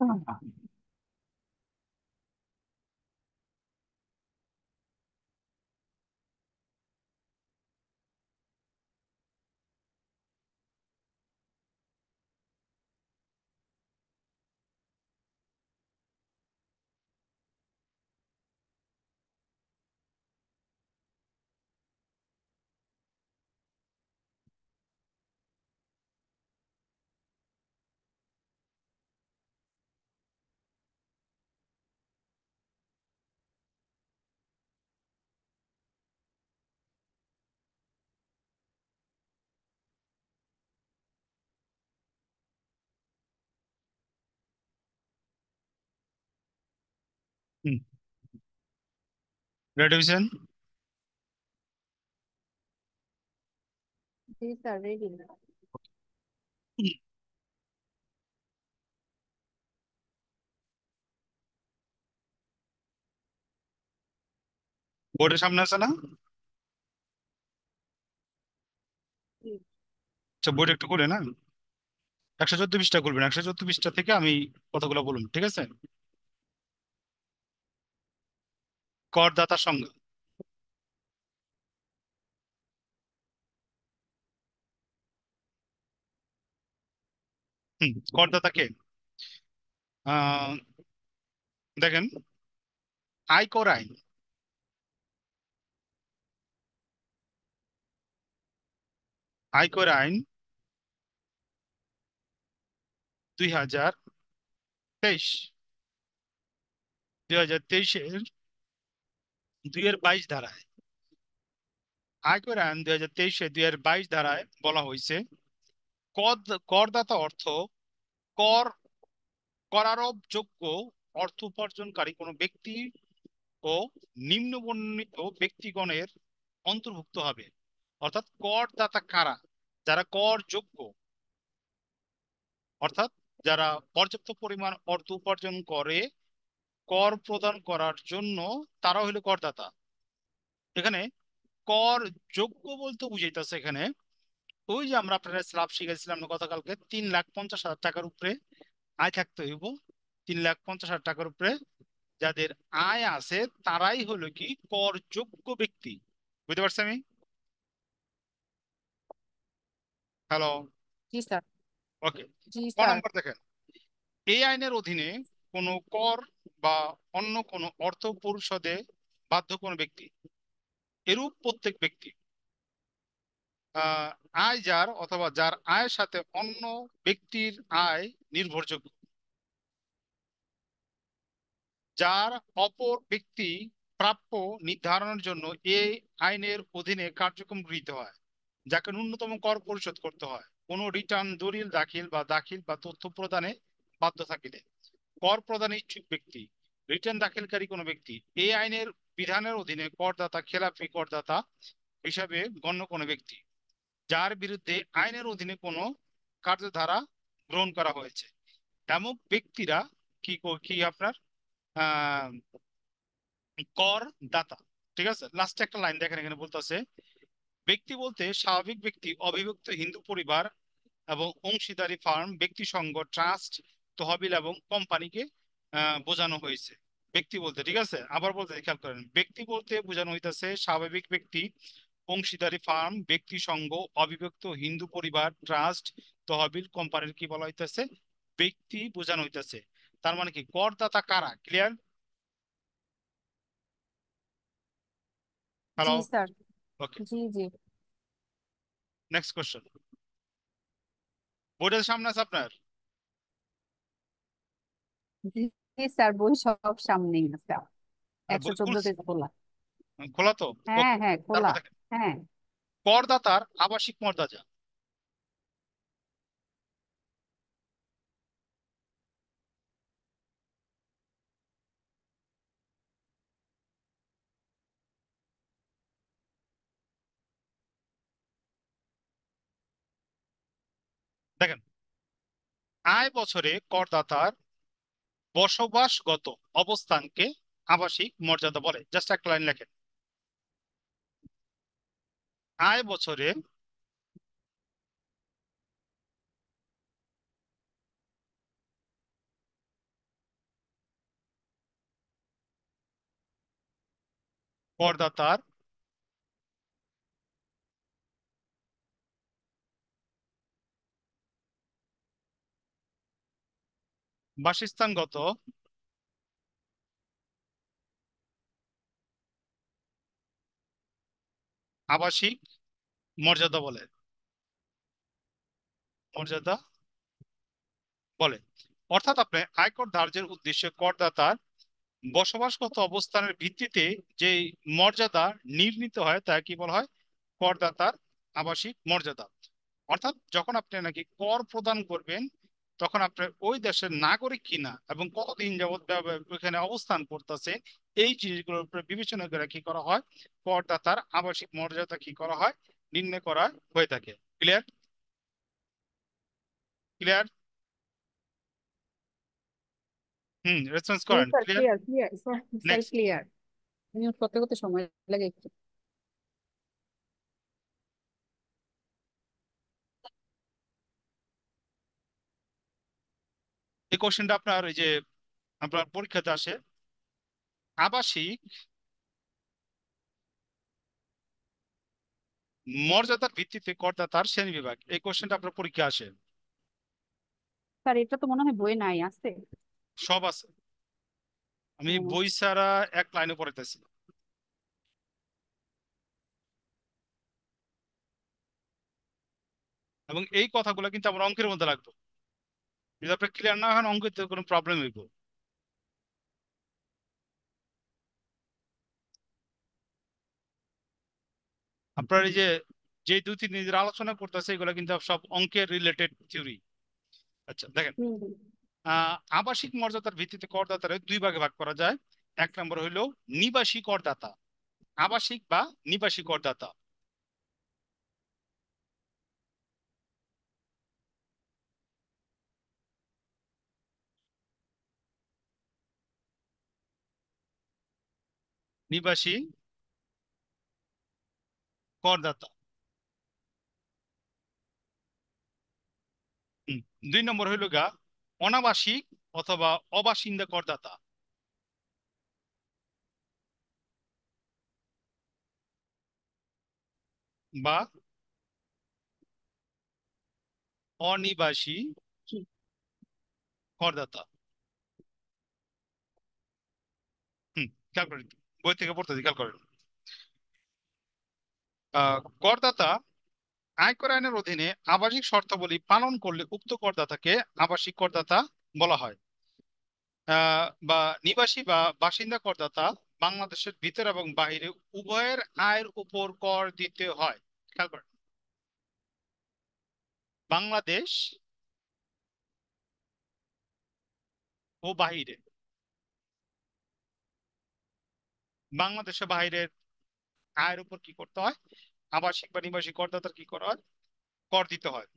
嗯啊。গ্রেড বোর্ডের সামনে আছে না আচ্ছা বোর্ড একটু করে না একশো চোদ্দ বিশটা করবেন একশো চোদ্দ বিশটা থেকে আমি কথাগুলো বলুন ঠিক আছে করদাতা সংঘ হুম করদাতা কে দেখেন আয়কর আইন আয়কর আইন দুই হাজার তেইশ দুই হাজার তেইশের দুইয়ের বাইশ ধারায় আইন দুই হাজার তেইশে বাইশ ধারায় বলা হয়েছে করদাতা অর্থ কর অর্থ উপার্জনকারী কোনো ব্যক্তি ও নিম্নবর্ণিত ব্যক্তিগণের অন্তর্ভুক্ত হবে অর্থাৎ করদাতা কারা যারা কর যোগ্য অর্থাৎ যারা পর্যাপ্ত পরিমাণ অর্থ উপার্জন করে কর প্রদান করার জন্য তারা হইল করদাতা এখানে কর যোগ্য বলতে বুঝাইতেছে এখানে ওই যে আমরা আপনারা স্ল্যাব শিখেছিলাম গতকালকে তিন লাখ পঞ্চাশ হাজার টাকার উপরে আয় থাকতে হইব তিন লাখ পঞ্চাশ হাজার টাকার উপরে যাদের আয় আছে তারাই হলো কি কর যোগ্য ব্যক্তি বুঝতে পারছি আমি হ্যালো ওকে দেখেন এই আইনের অধীনে কোনো কর বা অন্য কোনো অর্থ পরিষদে বাধ্য কোনো ব্যক্তি এরূপ প্রত্যেক ব্যক্তি আয় যার অথবা যার আয়ের সাথে অন্য ব্যক্তির আয় নির্ভরযোগ্য যার অপর ব্যক্তি প্রাপ্য নির্ধারণের জন্য এই আইনের অধীনে কার্যক্রম গৃহীত হয় যাকে ন্যূনতম কর পরিশোধ করতে হয় কোনো রিটার্ন দলিল দাখিল বা দাখিল বা তথ্য প্রদানে বাধ্য থাকিলে কর প্রদান ইচ্ছুক ব্যক্তি রিটার্ন দাখিলকারী কোনো ব্যক্তি এই আইনের বিধানের অধীনে করদাতা খেলাপি করদাতা হিসাবে গণ্য কোনো ব্যক্তি যার বিরুদ্ধে আইনের অধীনে কোনো কার্যধারা গ্রহণ করা হয়েছে এমন ব্যক্তিরা কি কি আপনার কর দাতা ঠিক আছে লাস্টে একটা লাইন দেখেন এখানে বলতেছে ব্যক্তি বলতে স্বাভাবিক ব্যক্তি অবিভক্ত হিন্দু পরিবার এবং অংশীদারি ফার্ম ব্যক্তি সংঘ ট্রাস্ট তহবিল এবং কোম্পানিকে বোঝানো হয়েছে ব্যক্তি বলতে ঠিক আছে আবার বলতে খেয়াল করেন ব্যক্তি বলতে বোঝানো হইতেছে স্বাভাবিক ব্যক্তি অংশীদারি ফার্ম ব্যক্তি সংঘ অবিভক্ত হিন্দু পরিবার ট্রাস্ট তহবিল কোম্পানির কি বলা হইতেছে ব্যক্তি বোঝানো হইতেছে তার মানে কি করদাতা কারা ক্লিয়ার হ্যালো নেক্সট কোশ্চেন বোর্ডের সামনে আছে আপনার স্যার বই সব সামনেই আছে হ্যাঁ, একশো চোদ্দ পেজ খোলা খোলা তো হ্যাঁ হ্যাঁ খোলা হ্যাঁ করদাতার আবাসিক মর্যাদা দেখেন আয় বছরে করদাতার বসবাসগত অবস্থানকে আবাসিক মর্যাদা বলে জাস্ট একটা লাইন লেখেন আয় বছরে করদাতার বাসস্থানগত আবাসিক মর্যাদা বলে মর্যাদা বলে অর্থাৎ আপনি আয়কর ধার্যের উদ্দেশ্যে করদাতার বসবাসগত অবস্থানের ভিত্তিতে যে মর্যাদা নির্মিত হয় তা কি বলা হয় করদাতার আবাসিক মর্যাদা অর্থাৎ যখন আপনি নাকি কর প্রদান করবেন তখন আপনার ওই দেশের নাগরিক কিনা এবং কতদিন যাবৎ ওইখানে অবস্থান করতেছে এই জিনিসগুলোর উপরে বিবেচনা করে কি করা হয় করদাতার আবাসিক মর্যাদা কি করা হয় নির্ণয় করা হয়ে থাকে ক্লিয়ার ক্লিয়ার হুম রেসপন্স করেন ক্লিয়ার ক্লিয়ার স্যার ক্লিয়ার নিয়োগ করতে সময় লাগে একটু এই কোশ্চেনটা আপনার এই যে আপনার পরীক্ষাতে আসে আবাসিক মর্যাদার ভিত্তিতে কর্তা তার শ্রেণী বিভাগ এই কোশ্চেনটা আপনার পরীক্ষা আসে স্যার এটা তো মনে হয় বই নাই আছে সব আছে আমি বই ছাড়া এক লাইনে পড়াইতেছি এবং এই কথাগুলো কিন্তু আমার অঙ্কের মধ্যে লাগবে যদি ক্লিয়ার না হয় অঙ্কিত কোনো প্রবলেম হইব আপনার এই যে যে দুই তিন নিজের আলোচনা করতেছে এগুলো কিন্তু সব অঙ্কের রিলেটেড থিওরি আচ্ছা দেখেন আবাসিক মর্যাদার ভিত্তিতে করদাতার দুই ভাগে ভাগ করা যায় এক নম্বর হইল নিবাসী করদাতা আবাসিক বা নিবাসী করদাতা নিবাসী করদাতা দুই নম্বর হইল গা অনাবাসিক অথবা অবাসিন্দা করদাতা বা অনিবাসী করদাতা হম বই থেকে পড়তে খেয়াল করেন করদাতা আয়কর আইনের অধীনে আবাসিক শর্তাবলী পালন করলে উক্ত করদাতাকে আবাসিক করদাতা বলা হয় বা নিবাসী বা বাসিন্দা করদাতা বাংলাদেশের ভিতর এবং বাহিরে উভয়ের আয়ের উপর কর দিতে হয় খেয়াল করেন বাংলাদেশ ও বাহিরে বাংলাদেশে বাইরের আয়ের উপর কি করতে হয় আবাসিক বা নিবাসী করদাতার কি করা হয় কর দিতে হয়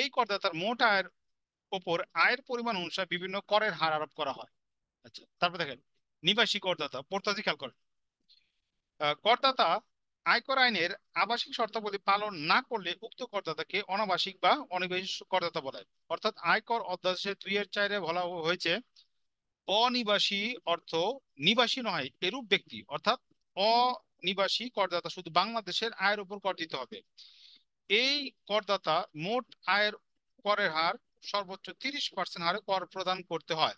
এই করদাতার মোট আয়ের উপর আয়ের পরিমাণ অনুসারে বিভিন্ন করের হার আরোপ করা হয় আচ্ছা তারপর দেখেন নিবাসী করদাতা পড়তাজি খেয়াল করেন করদাতা আয়কর আইনের আবাসিক শর্তাবলী পালন না করলে উক্ত করদাতাকে অনাবাসিক বা অনিবাসী করদাতা বলে অর্থাৎ আয়কর অধ্যাদেশে দুই এর চারে বলা হয়েছে অনিবাসী অর্থ নিবাসী নয় এরূপ ব্যক্তি অর্থাৎ অনিবাসী করদাতা শুধু বাংলাদেশের আয়ের উপর কর দিতে হবে এই করদাতা মোট আয়ের করের হার সর্বোচ্চ তিরিশ পার্সেন্ট হারে কর প্রদান করতে হয়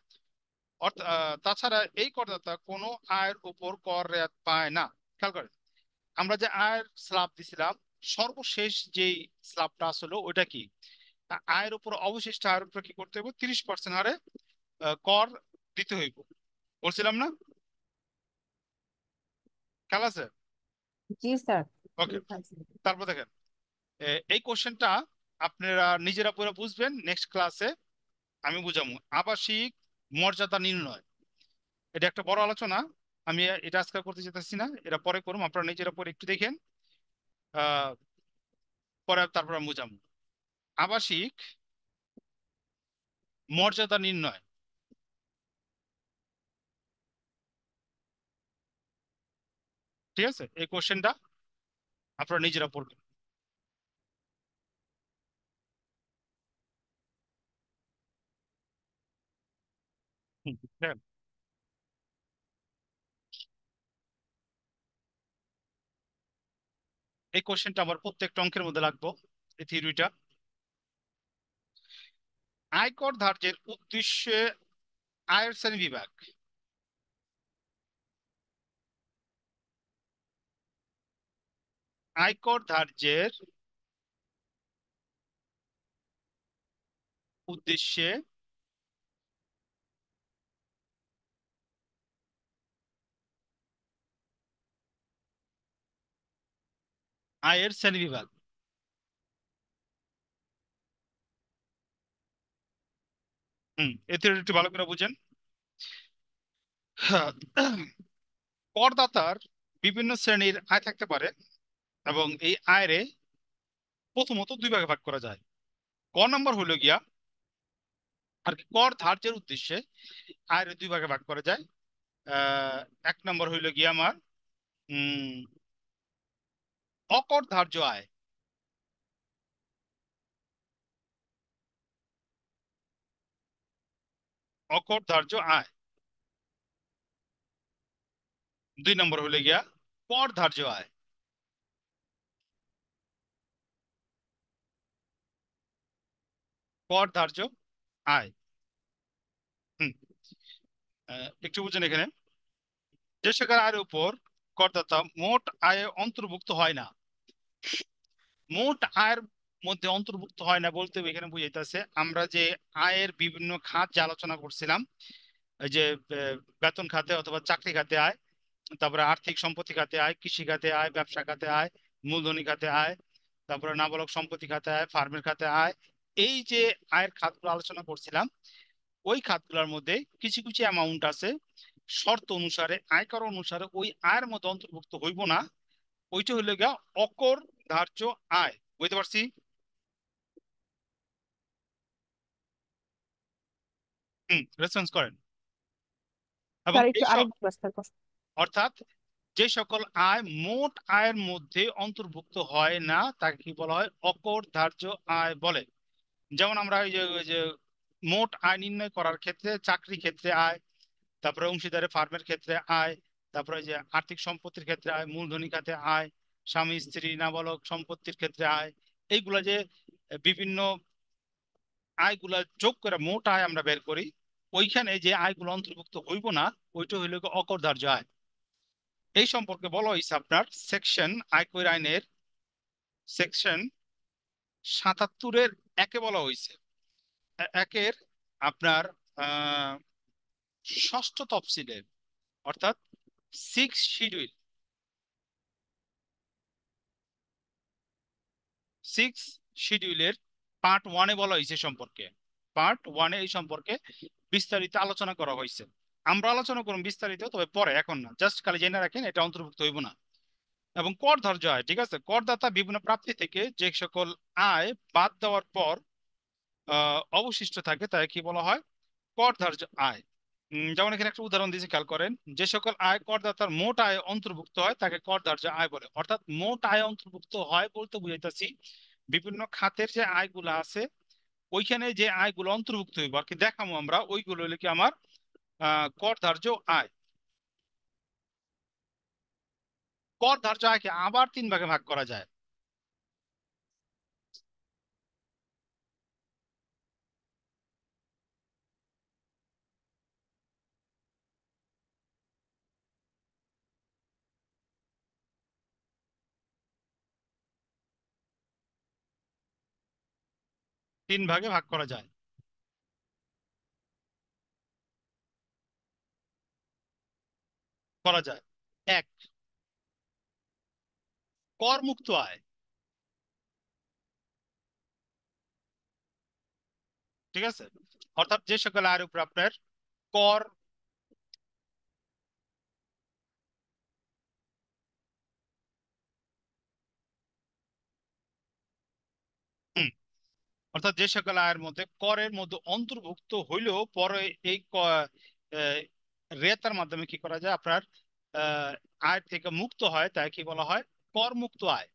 তাছাড়া এই করদাতা কোনো আয়ের উপর কর রেয়াত পায় না খেয়াল করেন আমরা যে আয়ের স্লাব দিছিলাম সর্বশেষ যেই স্লাবটা আসলো ওইটা কি আয়ের উপর অবশিষ্ট আয়ের উপর কি করতে হবে তিরিশ পার্সেন্ট হারে কর দিতে হইব বলছিলাম না খেলা স্যার তারপর দেখেন এই কোশ্চেনটা আপনারা নিজেরা পুরো বুঝবেন নেক্সট ক্লাসে আমি বুঝাবো আবাসিক মর্যাদা নির্ণয় এটা একটা বড় আলোচনা আমি এটা আজকাল করতে যেতেছি না এটা পরে করুন আপনারা নিজেরা পরে একটু দেখেন পরে তারপর আমি বুঝাবো আবাসিক মর্যাদা নির্ণয় ঠিক আছে এই কোশ্চেনটা আপনারা নিজেরা পড়বেন হ্যাঁ। এই কোশ্চেনটা আমার প্রত্যেকটা অঙ্কের মধ্যে লাগবো এই থিওরিটা আয়কর ধার্যের উদ্দেশ্যে আয়ের শ্রেণী বিভাগ আয়কর ধার্যের উদ্দেশ্যে আয়ের শ্রেণীবিভাগ হম এতে একটু ভালো করে বুঝেন হ্যাঁ, করদাতার বিভিন্ন শ্রেণীর আয় থাকতে পারে এবং এই আয়রে প্রথমত দুই ভাগে ভাগ করা যায় ক নম্বর হইল গিয়া আর কি কর ধার্যের উদ্দেশ্যে আয়রে দুই ভাগে ভাগ করা যায় এক নম্বর হইল গিয়া আমার অকর ধার্য আয় অকর ধার্য আয় দুই নম্বর হইলে গিয়া কর ধার্য আয় কর ধার্য আয় একটু বুঝেন এখানে যে সেখানে আয়ের উপর করদাতা মোট আয়ে অন্তর্ভুক্ত হয় না মোট আয়ের মধ্যে অন্তর্ভুক্ত হয় না বলতে এখানে বুঝাইতেছে আমরা যে আয়ের বিভিন্ন খাত যে আলোচনা করছিলাম যে বেতন খাতে অথবা চাকরি খাতে আয় তারপরে আর্থিক সম্পত্তি খাতে আয় কৃষি খাতে আয় ব্যবসা খাতে আয় মূলধনী খাতে আয় তারপরে নাবালক সম্পত্তি খাতে আয় ফার্মের খাতে আয় এই যে আয়ের খাতগুলো আলোচনা করছিলাম ওই খাতগুলোর মধ্যে কিছু কিছু অ্যামাউন্ট আছে শর্ত অনুসারে আয়কর অনুসারে ওই আয়ের মধ্যে অন্তর্ভুক্ত হইব না ওইটা হইলে গিয়া অকর ধার্য আয় বুঝতে পারছি অর্থাৎ যে সকল আয় মোট আয়ের মধ্যে অন্তর্ভুক্ত হয় না তাকে কি বলা হয় অকর ধার্য আয় বলে যেমন আমরা ওই যে মোট আয় নির্ণয় করার ক্ষেত্রে চাকরি ক্ষেত্রে আয় তারপরে অংশীদারে ফার্মের ক্ষেত্রে আয় তারপরে যে আর্থিক সম্পত্তির ক্ষেত্রে আয় মূলধনী খাতে আয় স্বামী স্ত্রী নাবালক সম্পত্তির ক্ষেত্রে আয় এইগুলা যে বিভিন্ন আয়গুলা যোগ করে মোট আয় আমরা বের করি ওইখানে যে আয়গুলো অন্তর্ভুক্ত হইব না ওইটা হইল অকরধার্য আয় এই সম্পর্কে বলা হয়েছে আপনার সেকশন আয়কর আইনের সেকশন সাতাত্তরের একে বলা হয়েছে একের আপনার ষষ্ঠ তফসিলে অর্থাৎ সিক্স শিডিউল সিক্স শিডিউলের পার্ট ওয়ানে বলা হয়েছে সম্পর্কে পার্ট ওয়ানে এই সম্পর্কে বিস্তারিত আলোচনা করা হয়েছে আমরা আলোচনা করুন বিস্তারিত তবে পরে এখন না জাস্ট খালি জেনে রাখেন এটা অন্তর্ভুক্ত হইব না এবং কর ধার্য আয় ঠিক আছে করদাতা বিভিন্ন প্রাপ্তি থেকে যে সকল আয় বাদ দেওয়ার পর অবশিষ্ট থাকে তাই কি বলা হয় কর ধার্য আয় যেমন এখানে একটা উদাহরণ দিয়েছি খেয়াল করেন যে সকল আয় করদাতার মোট আয় অন্তর্ভুক্ত হয় তাকে কর ধার্য আয় বলে অর্থাৎ মোট আয় অন্তর্ভুক্ত হয় বলতে বুঝাইতেছি বিভিন্ন খাতের যে আয়গুলো আছে ওইখানে যে আয়গুলো অন্তর্ভুক্ত হইব আর কি দেখাবো আমরা ওইগুলো হলে কি আমার আহ কর ধার্য আয় কর ধার্য আয়কে আবার তিন ভাগে ভাগ করা যায় তিন ভাগে ভাগ করা যায় করা যায় এক কর মুক্ত আয় ঠিক আছে অর্থাৎ যে সকল আয়ের উপর আপনার কর অর্থাৎ যে সকল আয়ের মধ্যে করের মধ্যে অন্তর্ভুক্ত হইলেও পরে এই রেতার মাধ্যমে কি করা যায় আপনার আয়ের থেকে মুক্ত হয় তাই কি বলা হয় কর মুক্ত আয়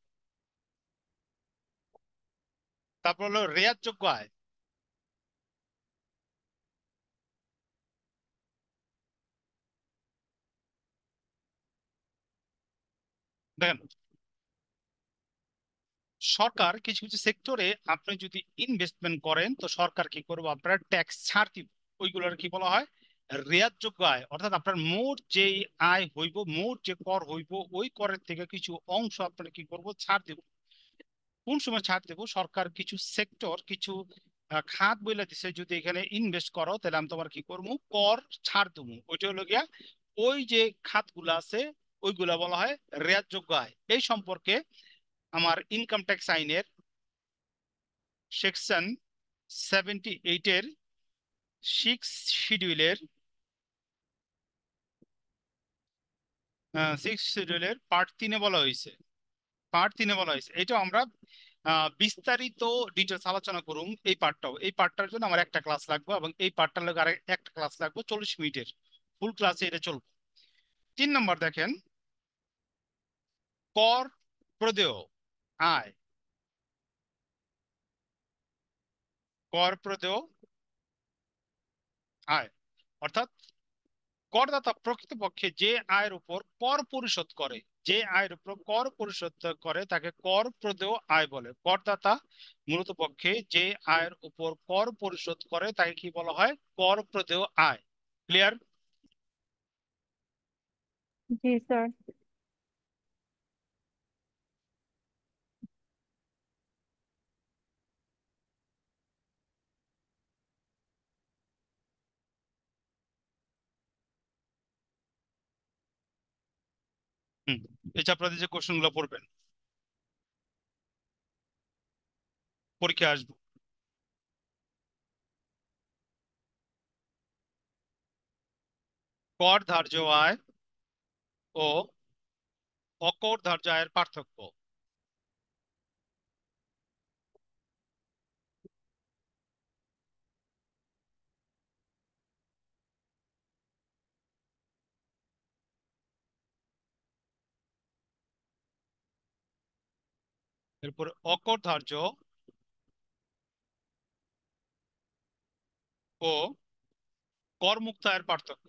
তারপর হলো রেয়াত যোগ্য আয় দেখেন সরকার কিছু কিছু সেক্টরে আপনি যদি ইনভেস্টমেন্ট করেন তো সরকার কি করবো আপনার ট্যাক্স ছাড় দিব ওইগুলোর কি বলা হয় রেয়াতযোগ্য আয় অর্থাৎ আপনার মোট যে আয় হইব মোট যে কর হইব ওই করের থেকে কিছু অংশ আপনার কি করব ছাড় দেব কোন সময় ছাড় দেব সরকার কিছু সেক্টর কিছু খাত বইলা দিছে যদি এখানে ইনভেস্ট করো তাহলে আমি তোমার কি করবো কর ছাড় দেবো ওইটা হলো গিয়া ওই যে খাতগুলো আছে ওইগুলা বলা হয় রেয়াতযোগ্য আয় এই সম্পর্কে আমার ইনকাম ট্যাক্স আইনের সেকশন সেভেন্টি এইটের সিক্স শিডিউলের সিক্স শিডিউলের পার্ট তিনে বলা হয়েছে পার্ট তিনে বলা হয়েছে এটা আমরা বিস্তারিত ডিটেলস আলোচনা করুন এই পার্টটাও এই পার্টটার জন্য আমার একটা ক্লাস লাগবে এবং এই পার্টটার লোক আর একটা ক্লাস লাগবে চল্লিশ মিনিটের ফুল ক্লাসে এটা চলবে তিন নম্বর দেখেন কর প্রদেয় আয় কর প্রদেয় আয় অর্থাৎ করদাতা প্রকৃতপক্ষে যে আয়ের উপর কর পরিশোধ করে যে আয়ের উপর কর পরিশোধ করে তাকে কর প্রদেয় আয় বলে করদাতা মূলত পক্ষে যে আয়ের উপর কর পরিশোধ করে তাকে কি বলা হয় কর প্রদেয় আয় ক্লিয়ার জি স্যার হুম এই যে আপনাদের যে কোশ্চেনগুলো পড়বেন পরীক্ষা আসবে কর ধার্য আয় ও অকর ধার্য আয়ের পার্থক্য এরপর ধার্য ও করমুক্তা এর পার্থক্য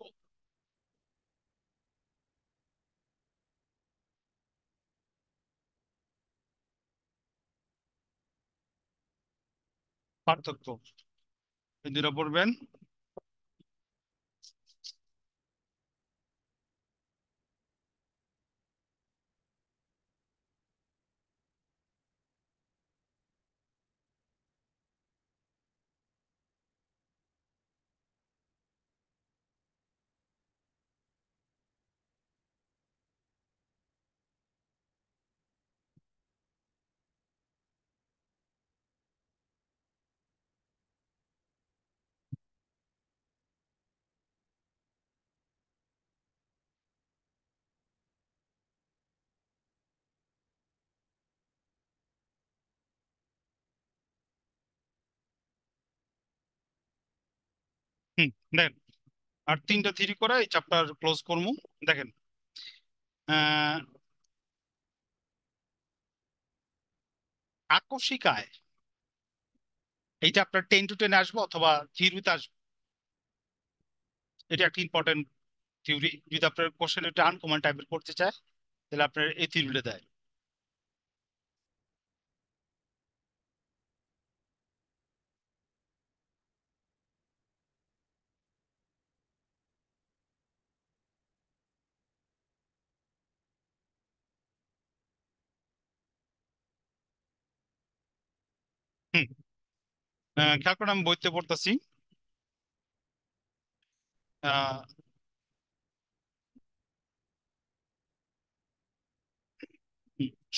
পার্থক্য হিন্দিরা পড়বেন দেখেন আর তিনটা থিরি করা এই চ্যাপ্টার ক্লোজ করবো দেখেন আকস্মিকায় এইটা আপনার টেন টু টেন আসবো অথবা থিওরিতে আসবো এটা একটা ইম্পর্টেন্ট থিওরি যদি আপনার কোশ্চেন একটা আনকমন টাইপের করতে চায় তাহলে আপনার এই থিওরিটা দেয় খেয়াল করে আমি বইতে পড়তেছি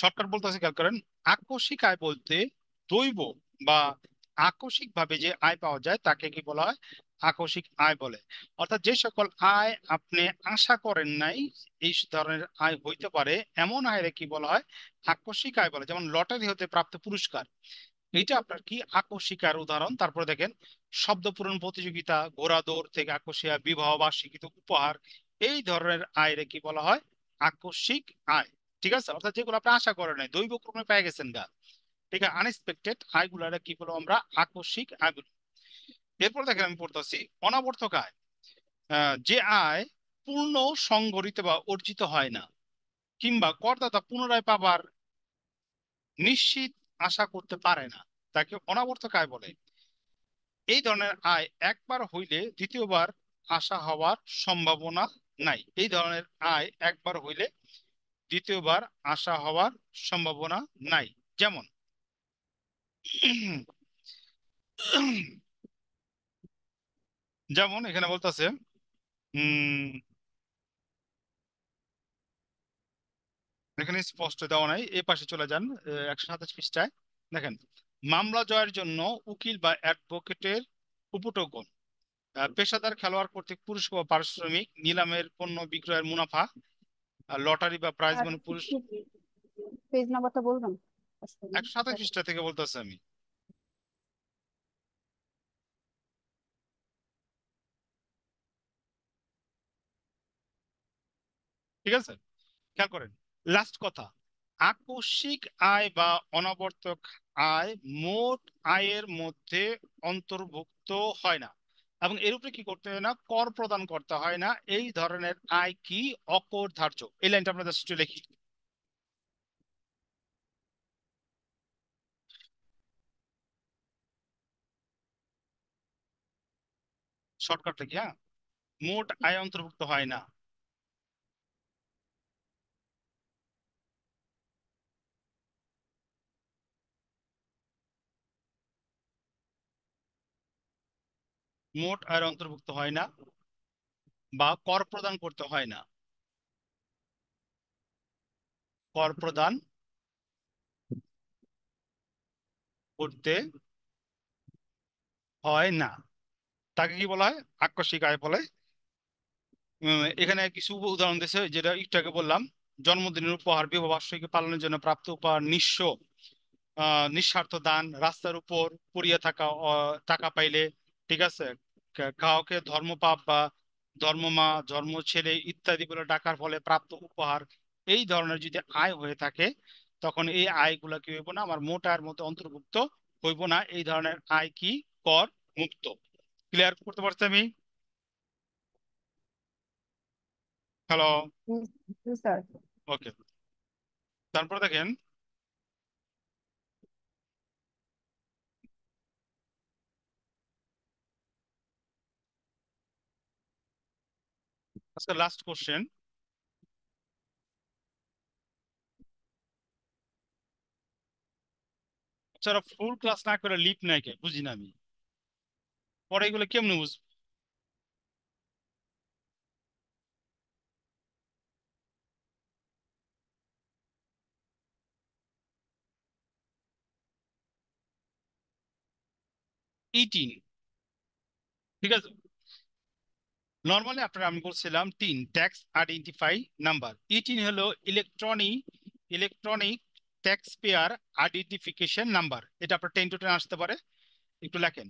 শর্টকাট বলতেছি খেয়াল করেন আকস্মিক আয় বলতে দৈব বা আকস্মিক ভাবে যে আয় পাওয়া যায় তাকে কি বলা হয় আকস্মিক আয় বলে অর্থাৎ যে সকল আয় আপনি আশা করেন নাই এই ধরনের আয় হইতে পারে এমন আয়ের কি বলা হয় আকস্মিক আয় বলে যেমন লটারি হতে প্রাপ্ত পুরস্কার এইটা আপনার কি আকস্মিকার উদাহরণ তারপরে দেখেন শব্দ পূরণ প্রতিযোগিতা দৌড় থেকে আকস্মিয়া বিবাহ বার্ষিকী উপহার এই ধরনের আয়রে কি বলা হয় আকস্মিক আয় ঠিক আছে অর্থাৎ যেগুলো আপনি আশা করেন নাই দৈব ক্রমে পেয়ে গেছেন গা ঠিক আছে আনএক্সপেক্টেড আয়গুলারে কি বলবো আমরা আকস্মিক আয় এরপর দেখেন আমি পড়তেছি অনাবর্তক আয় যে আয় পূর্ণ সংগঠিত বা অর্জিত হয় না কিংবা করদাতা পুনরায় পাবার নিশ্চিত আশা করতে পারে না তাকে অনাবর্তক আয় বলে এই ধরনের আয় একবার হইলে দ্বিতীয়বার আশা হওয়ার সম্ভাবনা নাই এই ধরনের আয় একবার হইলে দ্বিতীয়বার আশা হওয়ার সম্ভাবনা নাই যেমন যেমন এখানে বলতেছে উম এখানে স্পষ্ট দেওয়া নাই এ পাশে চলে যান একশো সাতাশ পৃষ্ঠায় দেখেন মামলা জয়ের জন্য উকিল বা অ্যাডভোকেটের উপটোকন পেশাদার খেলোয়াড় কর্তৃক পুরুষ বা পারিশ্রমিক নিলামের পণ্য বিক্রয়ের মুনাফা লটারি বা প্রাইজ মানে পুরুষ পেজ নাম্বারটা বলবেন একশো সাতাশ পৃষ্ঠা থেকে বলতেছি আমি ঠিক আছে খেয়াল করেন লাস্ট কথা আকস্মিক আয় বা অনাবর্তক আয় মোট আয়ের মধ্যে অন্তর্ভুক্ত হয় না এবং এর উপরে কি করতে হয় না কর প্রদান করতে হয় না এই ধরনের আয় কি অকর ধার্য এই লাইনটা আমরা জাস্ট লিখি শর্টকাট লিখি হ্যাঁ মোট আয় অন্তর্ভুক্ত হয় না মোট আয়ের অন্তর্ভুক্ত হয় না বা কর প্রদান করতে হয় না কর প্রদান করতে হয় না তাকে কি বলা হয় আকস্মিক আয় বলে এখানে কিছু উদাহরণ দিয়েছে যেটা ইটাকে বললাম জন্মদিনের উপহার বিবাহ বার্ষিকী পালনের জন্য প্রাপ্ত উপহার নিঃস্ব নিঃস্বার্থ দান রাস্তার উপর পড়িয়া থাকা টাকা পাইলে ঠিক আছে কাউকে ধর্মপাপ বা ধর্মমা ধর্ম ছেলে ইত্যাদি বলে ডাকার ফলে প্রাপ্ত উপহার এই ধরনের যদি আয় হয়ে থাকে তখন এই আয়গুলো কি হইব না আমার মোটার মধ্যে অন্তর্ভুক্ত হইব না এই ধরনের আয় কি কর মুক্ত ক্লিয়ার করতে পারছি আমি হ্যালো ওকে তারপর দেখেন আজকে লাস্ট কোশ্চেন বাচ্চারা ফুল ক্লাস না করে লিপ নাই কে বুঝি না আমি পরে এগুলো কেমনে বুঝবো ঠিক আছে নর্মালি আপনারা আমি বলছিলাম তিন ট্যাক্স আইডেন্টিফাই নাম্বার ইটিন হলো electronic electronic tax payer identification number এটা আপনার টেন টু টেন আসতে পারে একটু লেখেন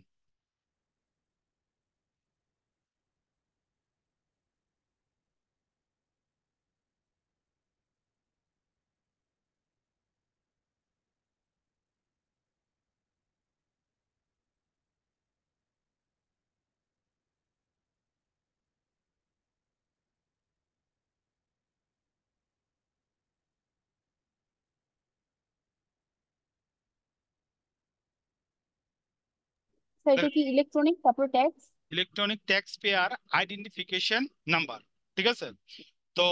এটা কি ইলেকট্রনিক তারপর tax electronic tax payer identification number ঠিক আছে তো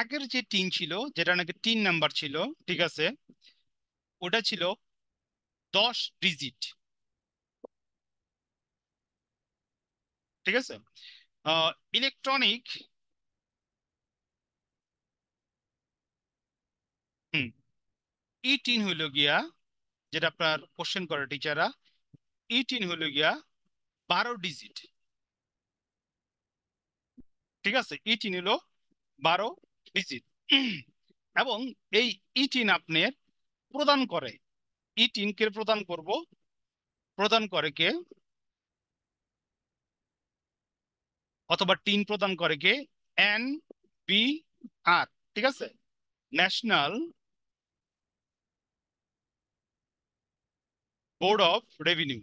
আগের যে টিন ছিল যেটা নাকি টিন নাম্বার ছিল ঠিক আছে ওটা ছিল দশ ডিজিট ঠিক আছে ইলেকট্রনিক হুম ই টিন হইল গিয়া যেটা আপনার কোশ্চেন করে টিচাররা ইটিন হলো গিয়া বারো ডিজিট ঠিক আছে ইটিন হলো বারো ডিজিট এবং এই ইটিন আপনার প্রদান করে ইটিন কে প্রদান করব প্রদান করে কে অথবা টিন প্রদান করে কে এন বি আর ঠিক আছে national board of revenue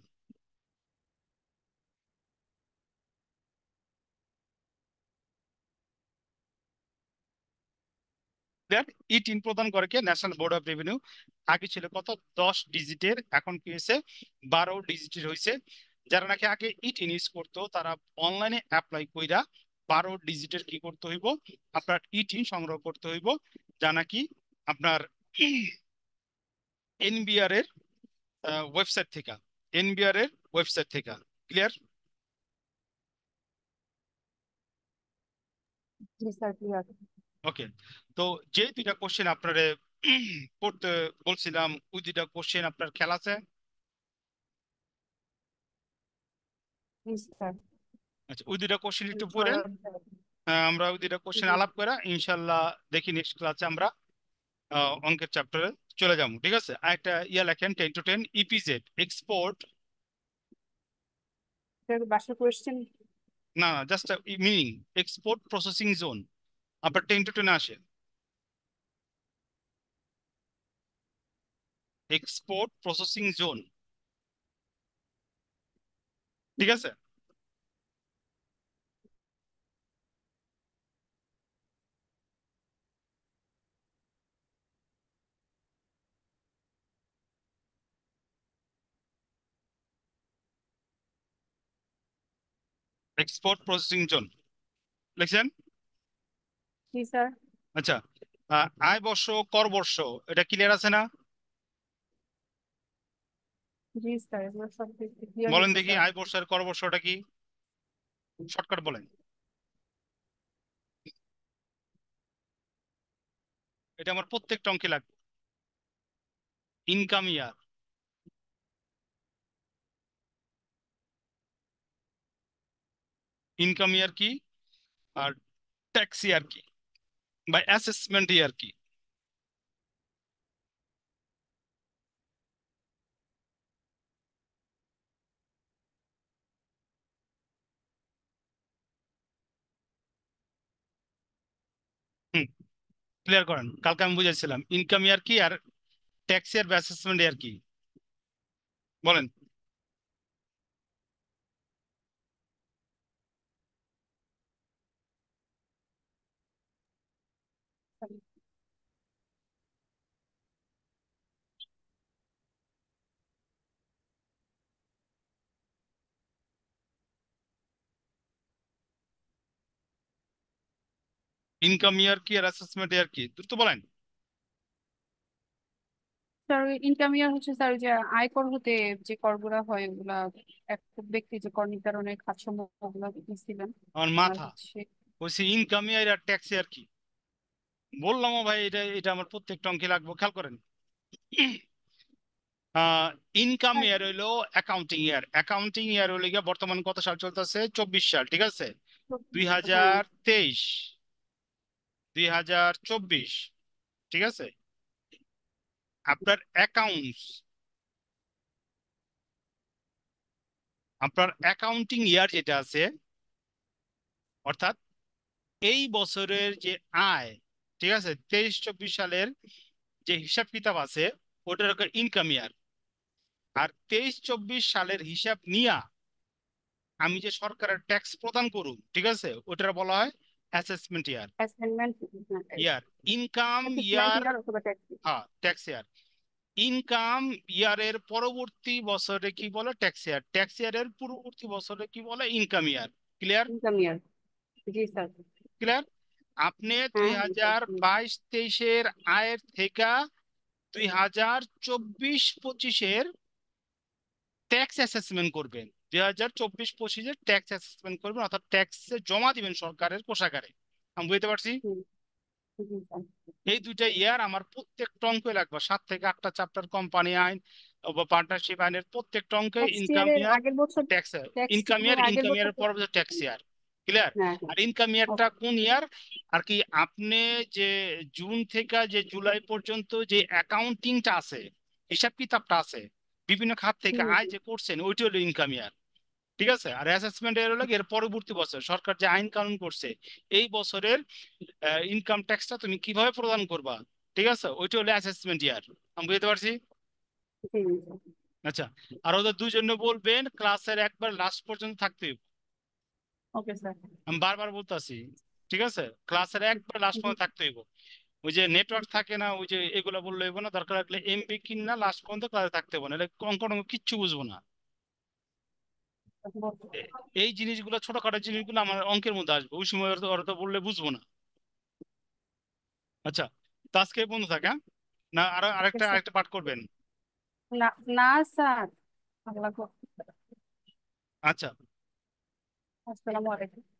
E TIN প্রদান করে কে ন্যাশনাল বোর্ড অফ রেভিনিউ আগে ছিল কত দশ ডিজিটের এখন কি হয়েছে বারো ডিজিটের হয়েছে যারা নাকি আগে ইটিন ইউজ করতো তারা অনলাইনে অ্যাপ্লাই কইরা বারো ডিজিটের কি করতে হইব আপনার ইটিন সংগ্রহ করতে হইব যা নাকি আপনার এনবিআর এর ওয়েবসাইট থেকে এনবিআর এর ওয়েবসাইট থেকে ক্লিয়ার স্যার ক্লিয়ার ওকে তো যে দুইটা কোশ্চেন আপনারে পড়তে বলছিলাম ওই দুইটা কোশ্চেন আপনার খেয়াল আছে আচ্ছা ওই দুইটা কোশ্চেন একটু পড়েন হ্যাঁ, আমরা ওই দুইটা কোশ্চেন আলাপ করে ইনশাল্লাহ দেখি নেক্সট ক্লাসে আমরা অঙ্কের চ্যাপ্টারে চলে যাবো ঠিক আছে আরেকটা ইয়া লেখেন ten two ten EPZ export না না just meaning export processing zone appertain to tenacea. Export processing zone ঠিক আছে এক্সপোর্ট প্রসেসিং জোন লিখছেন আচ্ছা আয় বর্ষ কর বর্ষ এটা ক্লিয়ার আছে না বলেন দেখি আয় বর্ষ আর কর বর্ষটা কি শর্টকাট বলেন এটা আমার প্রত্যেকটা অঙ্কে লাগবে ইনকাম ইয়ার ইনকাম ইয়ার কি আর ট্যাক্স ইয়ার কি বা অ্যাসেসমেন্ট ইয়ার আর কি ক্লিয়ার করেন কালকে আমি বুঝেছিলাম ইনকাম ইয়ার কি আর ট্যাক্স ইয়ার বা অ্যাসেসমেন্ট ইয়ার কি বলেন ইনকাম ইয়ার কি আর অ্যাসেসমেন্ট ইয়ার কি দ্রুত বলেন স্যার ইনকাম ইয়ার হচ্ছে স্যার যে আয়কর হতে যে করগুলা হয় ওগুলা এক ব্যক্তি যে কর নির্ধারণের দিয়েছিলেন আমার মাথা হচ্ছে ইনকাম ইয়ার আর ট্যাক্স ইয়ার কি ভাই এটা এটা আমার প্রত্যেকটা অঙ্কে লাগবে খেয়াল করেন ইনকাম ইয়ার হইলো অ্যাকাউন্টিং ইয়ার অ্যাকাউন্টিং ইয়ার হইলো বর্তমান কত সাল চলতেছে চব্বিশ সাল ঠিক আছে দুই হাজার তেইশ দুই ঠিক আছে আপনার অ্যাকাউন্টস আপনার অ্যাকাউন্টিং ইয়ার যেটা আছে অর্থাৎ এই বছরের যে আয় ঠিক আছে তেইশ চব্বিশ সালের যে হিসাব কিতাব আছে ওটার একটা ইনকাম ইয়ার আর তেইশ চব্বিশ সালের হিসাব নিয়া আমি যে সরকারের ট্যাক্স প্রদান করুন ঠিক আছে ওটার বলা হয় assessment year assignment year income year হ্যাঁ ট্যাক্স ইয়ার ইনকাম ইয়ারের পরবর্তী বছরে কি বলে ট্যাক্স ইয়ার ট্যাক্স ইয়ারের পূর্ববর্তী বছরে কি বলে income year clear income year জি স্যার ক্লিয়ার আপনি হ্যাঁ, দুই হাজার বাইশ তেইশের আয়ের থেকে দুই হাজার চব্বিশ পঁচিশের ট্যাক্স অ্যাসেসমেন্ট করবেন দুই হাজার চব্বিশ পঁচিশে ট্যাক্স অ্যাসেসমেন্ট করবেন অর্থাৎ ট্যাক্সে জমা দিবেন সরকারের কোষাগারে আমি বুঝতে পারছি এই দুইটা ইয়ার আমার প্রত্যেকটা অঙ্কে লাগবে সাত থেকে আটটা চ্যাপ্টার কোম্পানি আইন বা পার্টনারশিপ আইনের প্রত্যেকটা অঙ্কে income year tax income year income ইয়ারের পর ট্যাক্স ইয়ার ক্লিয়ার আর ইনকাম ইয়ারটা কোন ইয়ার আর কি আপনি যে জুন থেকে যে জুলাই পর্যন্ত যে অ্যাকাউন্টিংটা আছে হিসাব কিতাবটা আছে বিভিন্ন খাত থেকে আয় যে করছেন ওইটা হলো ইনকাম ইয়ার ঠিক আছে আর অ্যাসেসমেন্ট এর হলো এর পরবর্তী বছর সরকার যে আইন কানুন করছে এই বছরের ইনকাম ট্যাক্সটা তুমি কিভাবে প্রদান করবা ঠিক আছে ওইটা হলো অ্যাসেসমেন্ট ইয়ার আমি বুঝতে পারছি আচ্ছা আর ওদের দুজন্য বলবেন ক্লাসের একবার লাস্ট পর্যন্ত থাকতে ওকে স্যার আমি বারবার বলতাছি ঠিক আছে ক্লাসের একবার লাস্ট পর্যন্ত থাকতে হইব ওই যে নেটওয়ার্ক থাকে না ওই যে এগুলো বললে হইব না দরকার লাগলে এমপি কিনা লাস্ট পর্যন্ত ক্লাসে থাকতে হবে না অঙ্ক কিচ্ছু বুঝবো না এই জিনিসগুলো ছোটখাটো জিনিসগুলো আমার অঙ্কের মধ্যে আসবে ওই সময় অর্থ বললে বুঝবো না আচ্ছা আজকে বন্ধ থাকে হ্যাঁ? না আর আরেকটা আরেকটা পাঠ করবেন না না স্যার আচ্ছা আসসালামু আলাইকুম